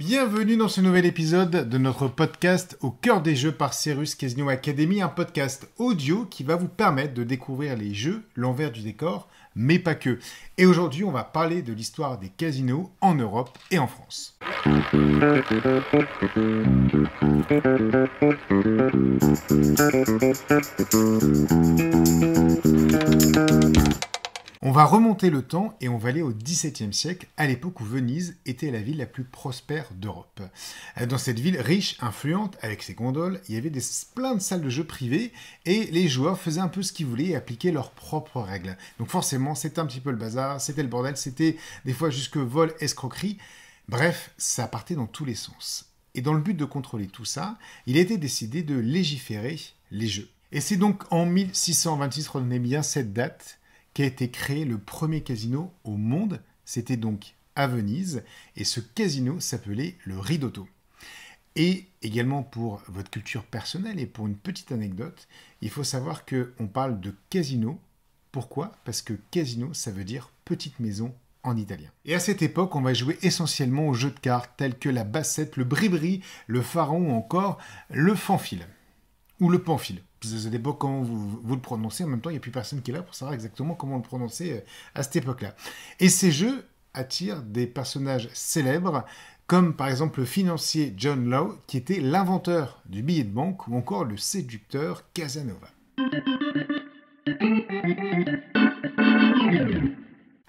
Bienvenue dans ce nouvel épisode de notre podcast Au cœur des jeux par Cyrus Casino Academy, un podcast audio qui va vous permettre de découvrir les jeux, l'envers du décor, mais pas que. Et aujourd'hui, on va parler de l'histoire des casinos en Europe et en France. On va remonter le temps et on va aller au XVIIe siècle, à l'époque où Venise était la ville la plus prospère d'Europe. Euh, dans cette ville riche, influente, avec ses gondoles, il y avait des, plein de salles de jeux privées et les joueurs faisaient un peu ce qu'ils voulaient et appliquaient leurs propres règles. Donc forcément, c'était un petit peu le bazar, c'était le bordel, c'était des fois jusque vol, escroquerie. Bref, ça partait dans tous les sens. Et dans le but de contrôler tout ça, il était décidé de légiférer les jeux. Et c'est donc en 1626, retenez bien cette date, a été créé le premier casino au monde. C'était donc à Venise, et ce casino s'appelait le Ridotto. Et également pour votre culture personnelle et pour une petite anecdote, il faut savoir que on parle de casino. Pourquoi Parce que casino, ça veut dire petite maison en italien. Et à cette époque, on va jouer essentiellement aux jeux de cartes tels que la bassette, le bribri, le pharaon ou encore le fanfil. Ou le panfil des pas comment vous, le prononcez. En même temps, il n'y a plus personne qui est là pour savoir exactement comment le prononcer euh, à cette époque-là. Et ces jeux attirent des personnages célèbres, comme par exemple le financier John Lowe, qui était l'inventeur du billet de banque, ou encore le séducteur Casanova.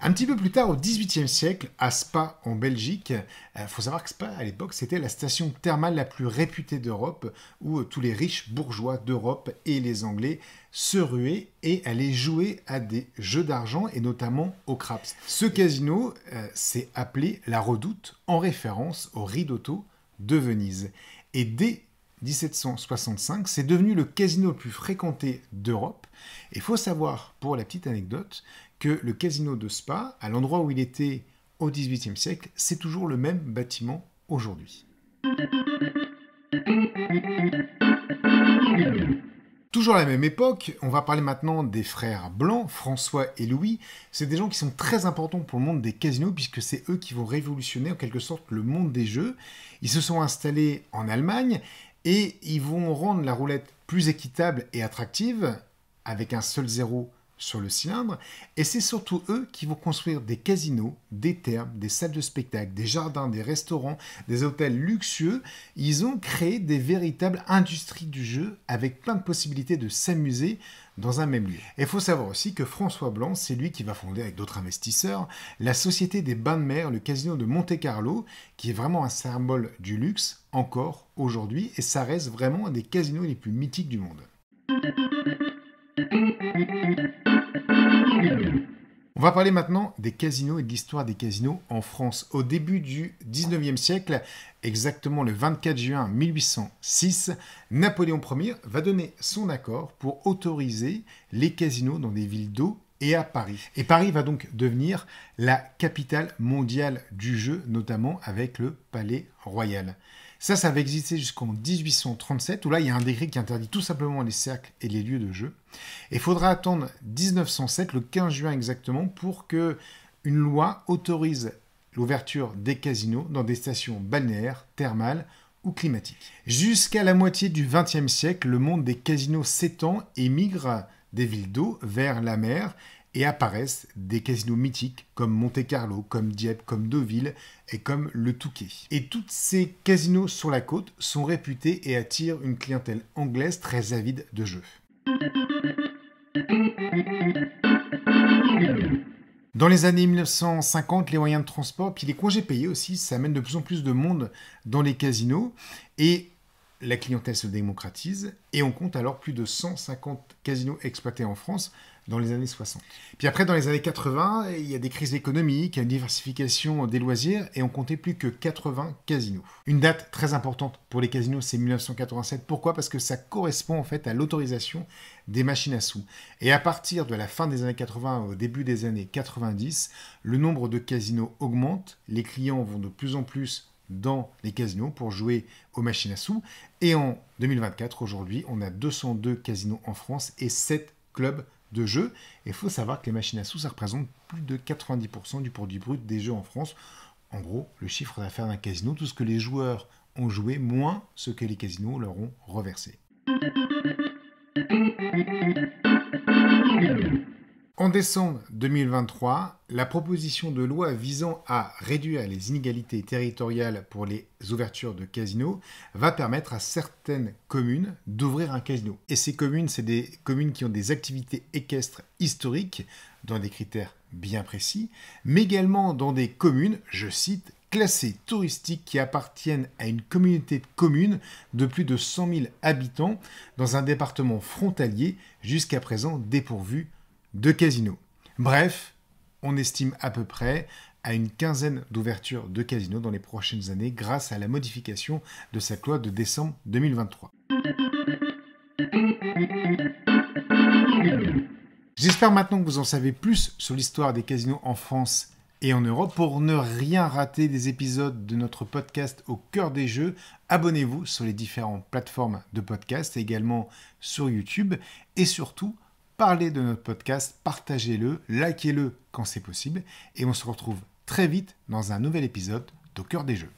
Un petit peu plus tard, au XVIIIe siècle, à Spa, en Belgique, il euh, faut savoir que Spa, à l'époque, c'était la station thermale la plus réputée d'Europe, où euh, tous les riches bourgeois d'Europe et les Anglais se ruaient et allaient jouer à des jeux d'argent, et notamment au craps. Ce casino euh, s'est appelé la Redoute, en référence au Ridotto de Venise. Et dès 1765, c'est devenu le casino le plus fréquenté d'Europe. Il faut savoir, pour la petite anecdote, que le casino de Spa, à l'endroit où il était au XVIIIe siècle, c'est toujours le même bâtiment aujourd'hui. Toujours la même époque, on va parler maintenant des frères Blancs, François et Louis. C'est des gens qui sont très importants pour le monde des casinos puisque c'est eux qui vont révolutionner en quelque sorte le monde des jeux. Ils se sont installés en Allemagne et ils vont rendre la roulette plus équitable et attractive avec un seul zéro sur le cylindre, et c'est surtout eux qui vont construire des casinos, des thermes, des salles de spectacle, des jardins, des restaurants, des hôtels luxueux. Ils ont créé des véritables industries du jeu avec plein de possibilités de s'amuser dans un même lieu. Et il faut savoir aussi que François Blanc, c'est lui qui va fonder avec d'autres investisseurs la Société des Bains de Mer, le casino de Monte-Carlo, qui est vraiment un symbole du luxe encore aujourd'hui, et ça reste vraiment un des casinos les plus mythiques du monde. On va parler maintenant des casinos et de l'histoire des casinos en France. Au début du 19e siècle, exactement le 24 juin 1806, Napoléon Ier va donner son accord pour autoriser les casinos dans des villes d'eau et à Paris. Et Paris va donc devenir la capitale mondiale du jeu, notamment avec le Palais Royal. Ça, ça va exister jusqu'en 1837, où là, il y a un décret qui interdit tout simplement les cercles et les lieux de jeu. Et il faudra attendre 1907, le 15 juin exactement, pour que une loi autorise l'ouverture des casinos dans des stations balnéaires, thermales ou climatiques. Jusqu'à la moitié du XXe siècle, le monde des casinos s'étend et migre des villes d'eau vers la mer et apparaissent des casinos mythiques comme Monte Carlo, comme Dieppe, comme Deauville et comme le Touquet. Et tous ces casinos sur la côte sont réputés et attirent une clientèle anglaise très avide de jeux. Dans les années 1950, les moyens de transport, puis les congés payés aussi, ça amène de plus en plus de monde dans les casinos et la clientèle se démocratise et on compte alors plus de 150 casinos exploités en France dans les années 60. Puis après, dans les années 80, il y a des crises économiques, une diversification des loisirs, et on comptait plus que 80 casinos. Une date très importante pour les casinos, c'est 1987. Pourquoi Parce que ça correspond en fait à l'autorisation des machines à sous. Et à partir de la fin des années 80 au début des années 90, le nombre de casinos augmente, les clients vont de plus en plus dans les casinos pour jouer aux machines à sous. Et en 2024, aujourd'hui, on a 202 casinos en France et 7 clubs de jeux. il faut savoir que les machines à sous, représentent représente plus de 90% du produit brut des jeux en France. En gros, le chiffre d'affaires d'un casino, tout ce que les joueurs ont joué, moins ce que les casinos leur ont reversé. En décembre 2023, la proposition de loi visant à réduire les inégalités territoriales pour les ouvertures de casinos va permettre à certaines communes d'ouvrir un casino. Et ces communes, c'est des communes qui ont des activités équestres historiques dans des critères bien précis, mais également dans des communes, je cite, classées touristiques qui appartiennent à une communauté de communes de plus de 100 000 habitants dans un département frontalier jusqu'à présent dépourvu de casinos. Bref, on estime à peu près à une quinzaine d'ouvertures de casinos dans les prochaines années grâce à la modification de cette loi de décembre 2023. J'espère maintenant que vous en savez plus sur l'histoire des casinos en France et en Europe. Pour ne rien rater des épisodes de notre podcast au cœur des jeux, abonnez-vous sur les différentes plateformes de podcast, également sur YouTube et surtout parlez de notre podcast, partagez-le, likez-le quand c'est possible, et on se retrouve très vite dans un nouvel épisode d'Au cœur des jeux.